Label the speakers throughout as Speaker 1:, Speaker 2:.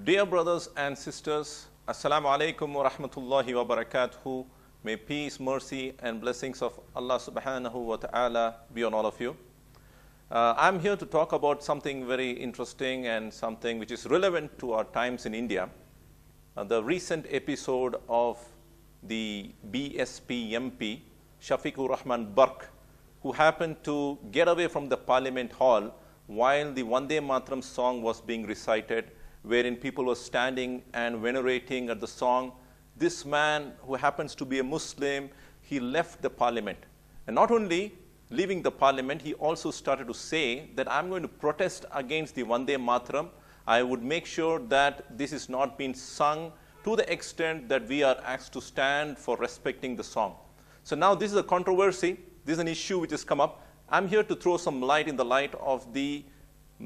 Speaker 1: Dear brothers and sisters, Assalamu alaikum wa rahmatullahi wa barakatuhu. May peace, mercy, and blessings of Allah subhanahu wa ta'ala be on all of you. Uh, I'm here to talk about something very interesting and something which is relevant to our times in India. Uh, the recent episode of the BSP MP, Shafiqur Rahman Bark, who happened to get away from the parliament hall while the Vande Matram song was being recited wherein people were standing and venerating at the song. This man, who happens to be a Muslim, he left the parliament. And not only leaving the parliament, he also started to say that I'm going to protest against the Vande Matram. I would make sure that this is not being sung to the extent that we are asked to stand for respecting the song. So now this is a controversy. This is an issue which has come up. I'm here to throw some light in the light of the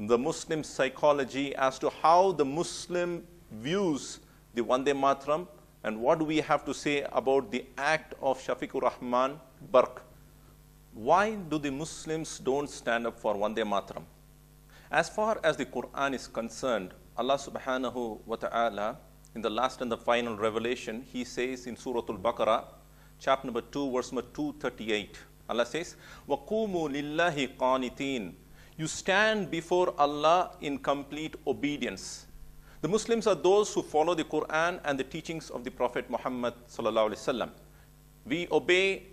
Speaker 1: the Muslim psychology as to how the Muslim views the Vande Matram and what we have to say about the act of Shafiqur Rahman Burke. Why do the Muslims don't stand up for Vande Matram? As far as the Quran is concerned, Allah subhanahu wa ta'ala, in the last and the final revelation, He says in Surah Al-Baqarah, chapter number 2, verse number 238, Allah says, وَقُومُوا لِلَّهِ قَانِتِينَ you stand before Allah in complete obedience. The Muslims are those who follow the Quran and the teachings of the Prophet Muhammad We obey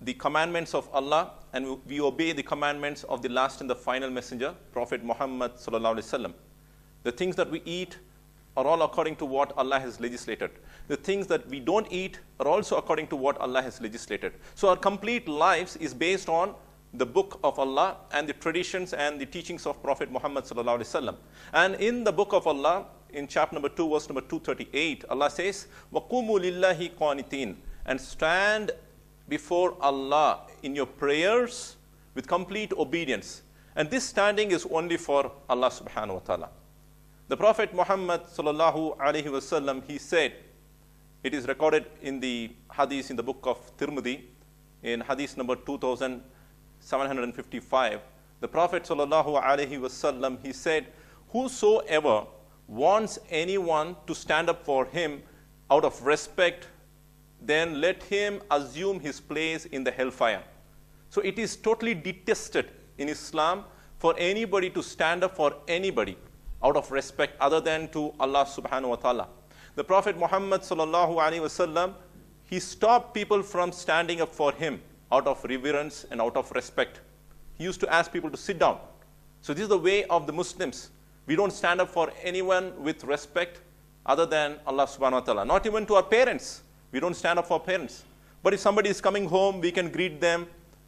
Speaker 1: the commandments of Allah and we obey the commandments of the last and the final messenger, Prophet Muhammad The things that we eat are all according to what Allah has legislated. The things that we don't eat are also according to what Allah has legislated. So our complete lives is based on the book of Allah and the traditions and the teachings of Prophet Muhammad And in the book of Allah, in chapter number 2, verse number 238, Allah says, And stand before Allah in your prayers with complete obedience. And this standing is only for Allah subhanahu wa ta'ala. The Prophet Muhammad sallallahu alaihi wasallam, he said, it is recorded in the hadith in the book of Tirmidhi, in hadith number 2000, 755, the Prophet ﷺ, he said, Whosoever wants anyone to stand up for him out of respect, then let him assume his place in the hellfire. So it is totally detested in Islam for anybody to stand up for anybody out of respect other than to Allah subhanahu wa ta'ala. The Prophet Muhammad sallallahu he stopped people from standing up for him out of reverence and out of respect. He used to ask people to sit down. So this is the way of the Muslims. We don't stand up for anyone with respect other than Allah subhanahu wa ta'ala. Not even to our parents. We don't stand up for parents. But if somebody is coming home, we can greet them,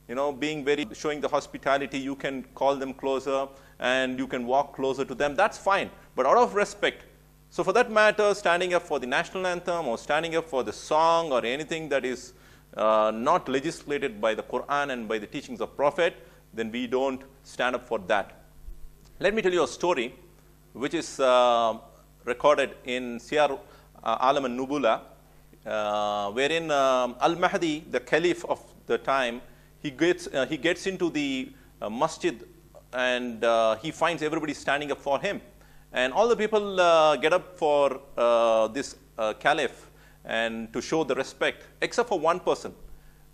Speaker 1: you know, being very, showing the hospitality, you can call them closer and you can walk closer to them. That's fine. But out of respect, so for that matter, standing up for the national anthem or standing up for the song or anything that is uh, not legislated by the Quran and by the teachings of Prophet, then we don't stand up for that. Let me tell you a story which is uh, recorded in Siyar uh, Alam and nubula uh, wherein um, Al-Mahdi, the caliph of the time, he gets, uh, he gets into the uh, masjid and uh, he finds everybody standing up for him. And all the people get up for this caliph and to show the respect, except for one person.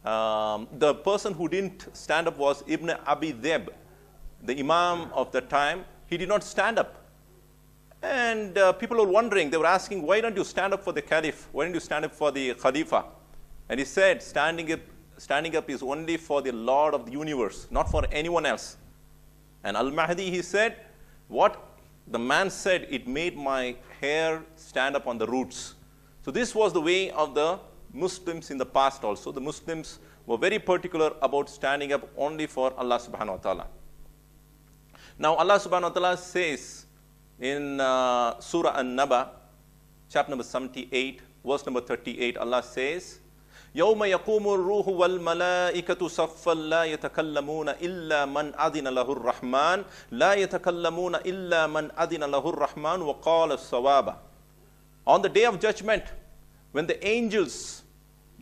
Speaker 1: Um, the person who didn't stand up was Ibn Abi Dheb, the Imam of the time. He did not stand up. And uh, people were wondering, they were asking, why don't you stand up for the Caliph? Why don't you stand up for the Khalifa? And he said, standing up, standing up is only for the Lord of the universe, not for anyone else. And Al Mahdi, he said, what the man said, it made my hair stand up on the roots. So this was the way of the Muslims in the past also. The Muslims were very particular about standing up only for Allah subhanahu wa ta'ala. Now Allah subhanahu wa ta'ala says in uh, Surah An-Naba, chapter number 78, verse number 38, Allah says, يوم يقوم الروح والملائكة صفا لا يتكلمون إلا من أذن له الرحمن لا يتكلمون إلا من أذن له الرحمن وقال الصواب on the day of judgment, when the angels,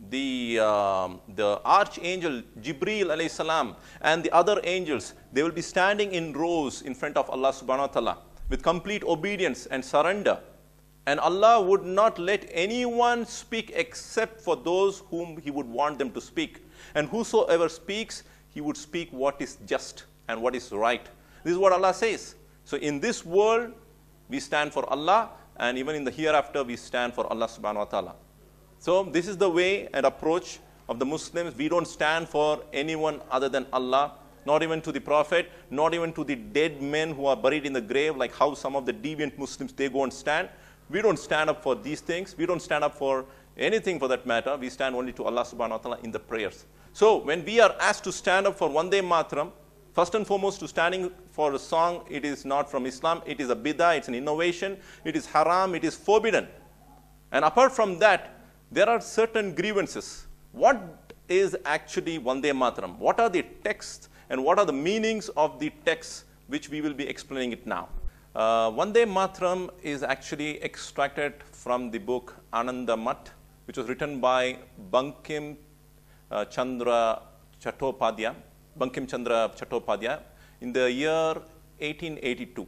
Speaker 1: the, uh, the archangel Jibril salam and the other angels, they will be standing in rows in front of Allah subhanahu wa ta'ala with complete obedience and surrender. And Allah would not let anyone speak except for those whom He would want them to speak. And whosoever speaks, He would speak what is just and what is right. This is what Allah says. So in this world, we stand for Allah and even in the hereafter we stand for Allah subhanahu wa ta'ala. So this is the way and approach of the Muslims. We don't stand for anyone other than Allah, not even to the Prophet, not even to the dead men who are buried in the grave, like how some of the deviant Muslims they go and stand. We don't stand up for these things. We don't stand up for anything for that matter. We stand only to Allah subhanahu wa ta'ala in the prayers. So when we are asked to stand up for one day matram, first and foremost to standing for a song, it is not from Islam, it is a bid'ah, it's an innovation, it is haram, it is forbidden. And apart from that, there are certain grievances. What is actually Vande matram? What are the texts and what are the meanings of the texts which we will be explaining it now? Uh, Vande matram is actually extracted from the book Anandamat, which was written by Bankim uh, Chandra Chattopadhyay. Bankim Chandra Chattopadhyay in the year 1882.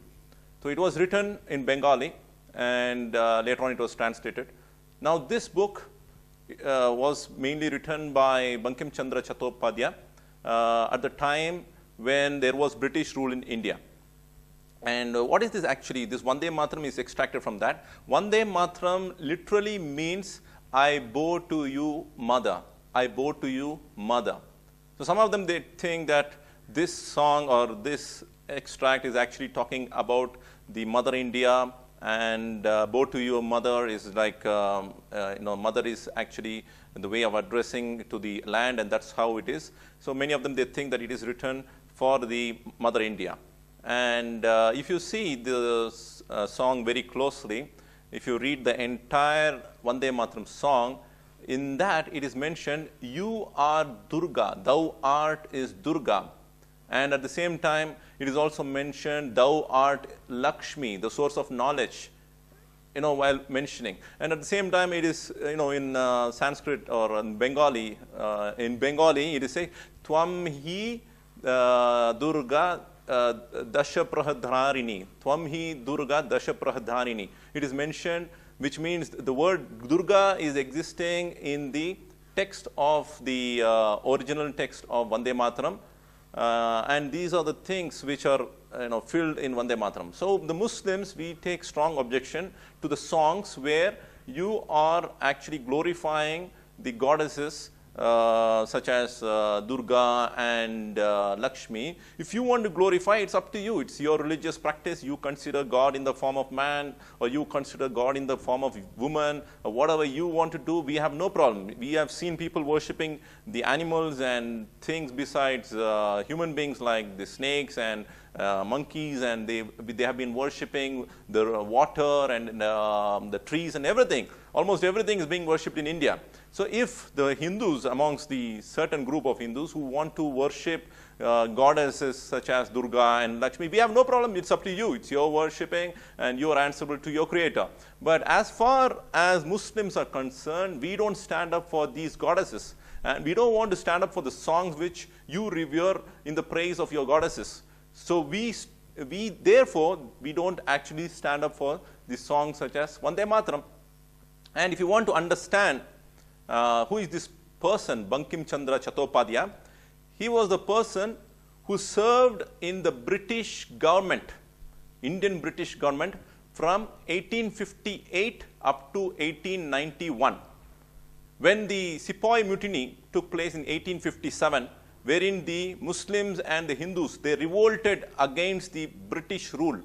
Speaker 1: So it was written in Bengali and uh, later on it was translated. Now this book uh, was mainly written by Bankim Chandra Chattopadhyay uh, at the time when there was British rule in India. And uh, what is this actually? This Vande Matram is extracted from that. Vande Matram literally means I bow to you, mother. I bow to you, mother. So some of them they think that this song or this extract is actually talking about the Mother India and uh, bow to your mother is like, um, uh, you know, mother is actually the way of addressing to the land and that's how it is. So many of them, they think that it is written for the Mother India. And uh, if you see the uh, song very closely, if you read the entire Vande Matram song, in that it is mentioned, you are Durga, thou art is Durga. And at the same time, it is also mentioned, thou art Lakshmi, the source of knowledge, you know, while mentioning. And at the same time, it is, you know, in uh, Sanskrit or in Bengali, uh, in Bengali, it is saying, Twam hi uh, Durga uh, Dashaprahadharini. Twam hi Durga Dashaprahadharini. It is mentioned, which means the word Durga is existing in the text of the uh, original text of Vande Mataram uh, and these are the things which are you know, filled in Vande matram. So the Muslims, we take strong objection to the songs where you are actually glorifying the goddesses uh, such as uh, Durga and uh, Lakshmi. If you want to glorify, it's up to you. It's your religious practice. You consider God in the form of man, or you consider God in the form of woman, or whatever you want to do. We have no problem. We have seen people worshipping the animals and things besides human beings, like the snakes and uh, monkeys and they, they have been worshipping the water and uh, the trees and everything almost everything is being worshipped in India. So if the Hindus amongst the certain group of Hindus who want to worship uh, goddesses such as Durga and Lakshmi, we have no problem. It's up to you. It's your worshipping and you are answerable to your creator. But as far as Muslims are concerned, we don't stand up for these goddesses. And we don't want to stand up for the songs which you revere in the praise of your goddesses. So we we therefore we don't actually stand up for the songs such as Vande Matram." And if you want to understand uh, who is this person, Bankim Chandra Chattopadhyay, he was the person who served in the British government, Indian British government, from 1858 up to 1891. When the Sepoy Mutiny took place in 1857, wherein the Muslims and the Hindus, they revolted against the British rule.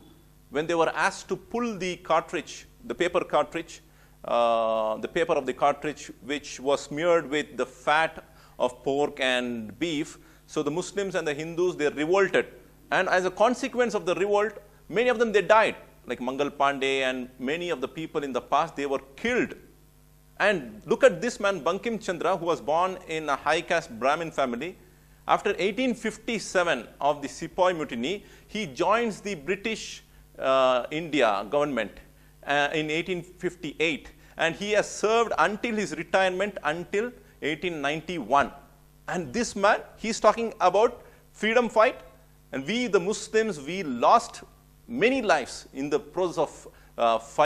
Speaker 1: When they were asked to pull the cartridge, the paper cartridge, uh, the paper of the cartridge, which was smeared with the fat of pork and beef. So the Muslims and the Hindus, they revolted. And as a consequence of the revolt, many of them, they died. Like Mangal Pandey and many of the people in the past, they were killed. And look at this man, Bankim Chandra, who was born in a high caste Brahmin family. After 1857 of the Sepoy Mutiny, he joins the British uh, India government uh, in 1858 and he has served until his retirement until 1891. And this man, he's talking about freedom fight and we the Muslims, we lost many lives in the process of uh, fight.